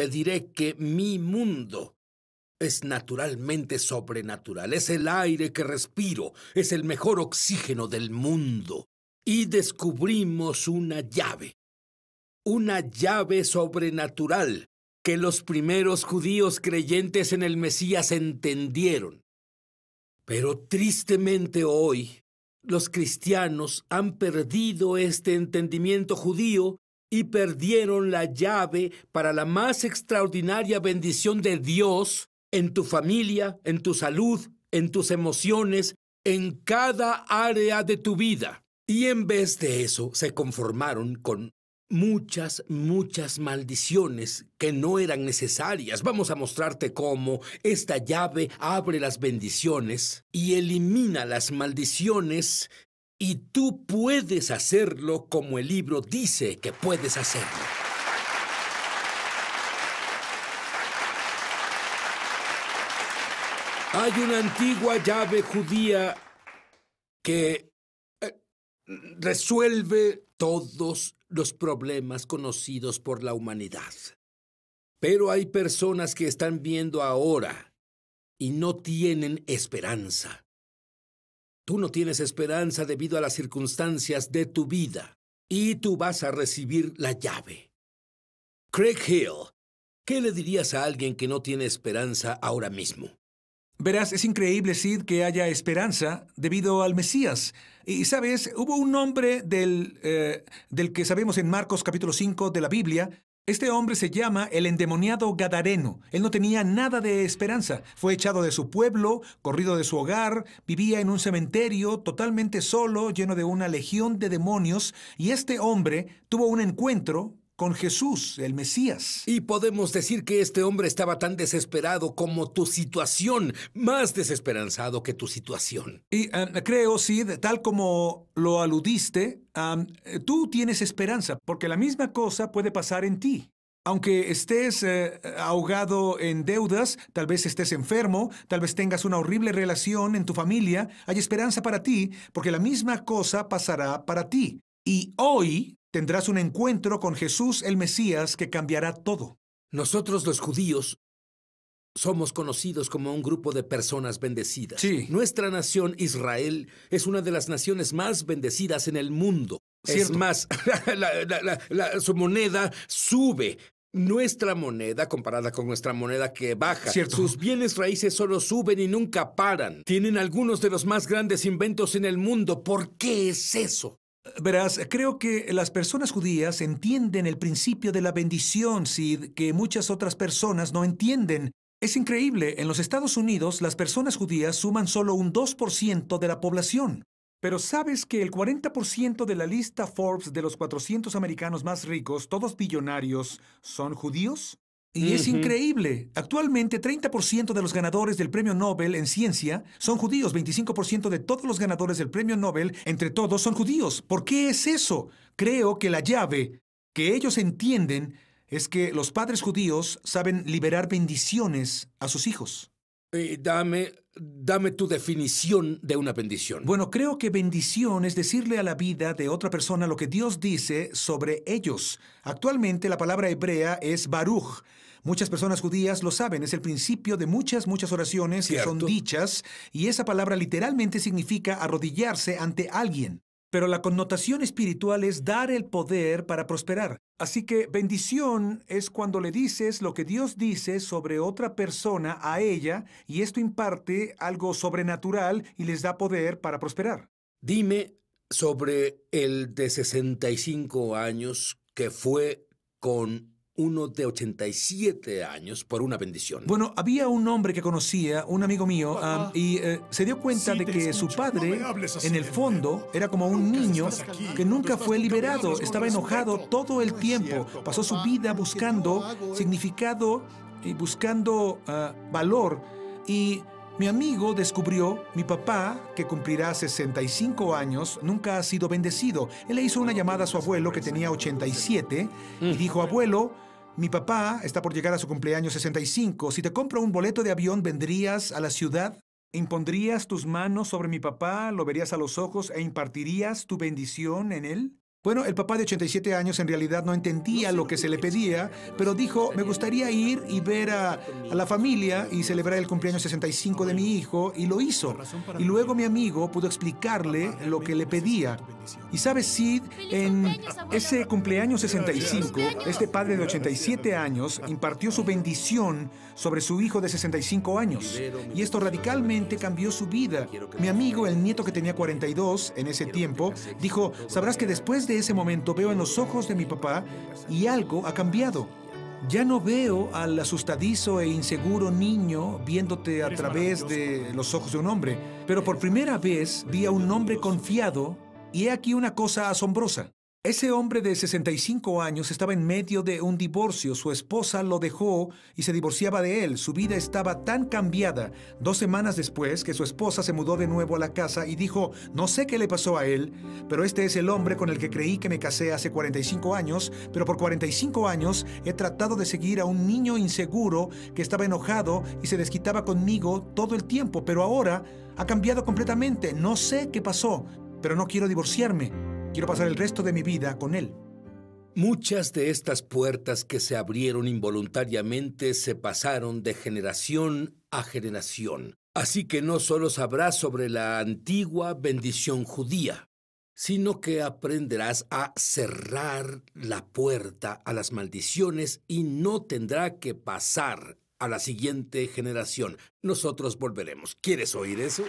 te diré que mi mundo es naturalmente sobrenatural, es el aire que respiro, es el mejor oxígeno del mundo. Y descubrimos una llave, una llave sobrenatural que los primeros judíos creyentes en el Mesías entendieron. Pero tristemente hoy, los cristianos han perdido este entendimiento judío y perdieron la llave para la más extraordinaria bendición de Dios en tu familia, en tu salud, en tus emociones, en cada área de tu vida. Y en vez de eso se conformaron con muchas, muchas maldiciones que no eran necesarias. Vamos a mostrarte cómo esta llave abre las bendiciones y elimina las maldiciones y tú puedes hacerlo como el libro dice que puedes hacerlo. Hay una antigua llave judía que eh, resuelve todos los problemas conocidos por la humanidad. Pero hay personas que están viendo ahora y no tienen esperanza. Tú no tienes esperanza debido a las circunstancias de tu vida y tú vas a recibir la llave. Craig Hill, ¿qué le dirías a alguien que no tiene esperanza ahora mismo? Verás, es increíble, Sid, que haya esperanza debido al Mesías. Y, ¿sabes? Hubo un hombre del, eh, del que sabemos en Marcos capítulo 5 de la Biblia este hombre se llama el endemoniado Gadareno. Él no tenía nada de esperanza. Fue echado de su pueblo, corrido de su hogar, vivía en un cementerio totalmente solo, lleno de una legión de demonios, y este hombre tuvo un encuentro con Jesús, el Mesías. Y podemos decir que este hombre estaba tan desesperado como tu situación, más desesperanzado que tu situación. Y ah, creo, Sid, tal como lo aludiste, eh, tú tienes esperanza, porque la misma cosa puede pasar en ti. Aunque estés eh, ahogado en deudas, tal vez estés enfermo, tal vez tengas una horrible relación en tu familia, hay esperanza para ti, porque la misma cosa pasará para ti. Y hoy Tendrás un encuentro con Jesús el Mesías que cambiará todo. Nosotros los judíos somos conocidos como un grupo de personas bendecidas. Sí. Nuestra nación, Israel, es una de las naciones más bendecidas en el mundo. Es más, su moneda sube. Nuestra moneda comparada con nuestra moneda que baja. ¿Cierto? Sus bienes raíces solo suben y nunca paran. Tienen algunos de los más grandes inventos en el mundo. ¿Por qué es eso? Verás, creo que las personas judías entienden el principio de la bendición, Sid, que muchas otras personas no entienden. Es increíble, en los Estados Unidos las personas judías suman solo un 2% de la población. Pero ¿sabes que el 40% de la lista Forbes de los 400 americanos más ricos, todos billonarios, son judíos? Y es increíble. Actualmente, 30% de los ganadores del Premio Nobel en ciencia son judíos. 25% de todos los ganadores del Premio Nobel, entre todos, son judíos. ¿Por qué es eso? Creo que la llave que ellos entienden es que los padres judíos saben liberar bendiciones a sus hijos. Eh, dame, dame tu definición de una bendición. Bueno, creo que bendición es decirle a la vida de otra persona lo que Dios dice sobre ellos. Actualmente la palabra hebrea es baruch. Muchas personas judías lo saben, es el principio de muchas, muchas oraciones y son dichas y esa palabra literalmente significa arrodillarse ante alguien. Pero la connotación espiritual es dar el poder para prosperar. Así que bendición es cuando le dices lo que Dios dice sobre otra persona a ella y esto imparte algo sobrenatural y les da poder para prosperar. Dime sobre el de 65 años que fue con uno de 87 años por una bendición. Bueno, había un hombre que conocía, un amigo mío, ah, ah. y eh, se dio cuenta de que su padre, en el fondo, era como un niño que nunca fue liberado, estaba enojado todo el tiempo, pasó su vida buscando significado y buscando ah, valor. Y mi amigo descubrió, mi papá, que cumplirá 65 años, nunca ha sido bendecido. Él le hizo una llamada a su pues, abuelo, que pues, tenía 87, y mm. dijo, abuelo, mi papá está por llegar a su cumpleaños 65. Si te compro un boleto de avión, ¿vendrías a la ciudad? ¿Impondrías tus manos sobre mi papá, lo verías a los ojos e impartirías tu bendición en él? Bueno, el papá de 87 años en realidad no entendía lo que se le pedía, pero dijo, me gustaría ir y ver a, la familia y celebrar el cumpleaños 65 de mi hijo, y lo hizo. Y luego mi amigo pudo explicarle lo que le pedía. Y sabes, Sid, en ese cumpleaños 65, este padre de 87 años impartió su bendición sobre su hijo de 65 años, y esto radicalmente cambió su vida. Mi amigo, el nieto que tenía 42 en ese tiempo, dijo, sabrás que después de ese momento veo en los ojos de mi papá y algo ha cambiado. Ya no veo al asustadizo e inseguro niño viéndote a través de los ojos de un hombre, pero por primera vez vi a un hombre confiado y he aquí una cosa asombrosa. Ese hombre de 65 años estaba en medio de un divorcio. Su esposa lo dejó y se divorciaba de él. Su vida estaba tan cambiada. Dos semanas después que su esposa se mudó de nuevo a la casa y dijo, no sé qué le pasó a él, pero este es el hombre con el que creí que me casé hace 45 años, pero por 45 años he tratado de seguir a un niño inseguro que estaba enojado y se desquitaba conmigo todo el tiempo, pero ahora ha cambiado completamente. No sé qué pasó, pero no quiero divorciarme. Quiero pasar el resto de mi vida con él. Muchas de estas puertas que se abrieron involuntariamente se pasaron de generación a generación. Así que no solo sabrás sobre la antigua bendición judía, sino que aprenderás a cerrar la puerta a las maldiciones y no tendrá que pasar a la siguiente generación. Nosotros volveremos. ¿Quieres oír eso?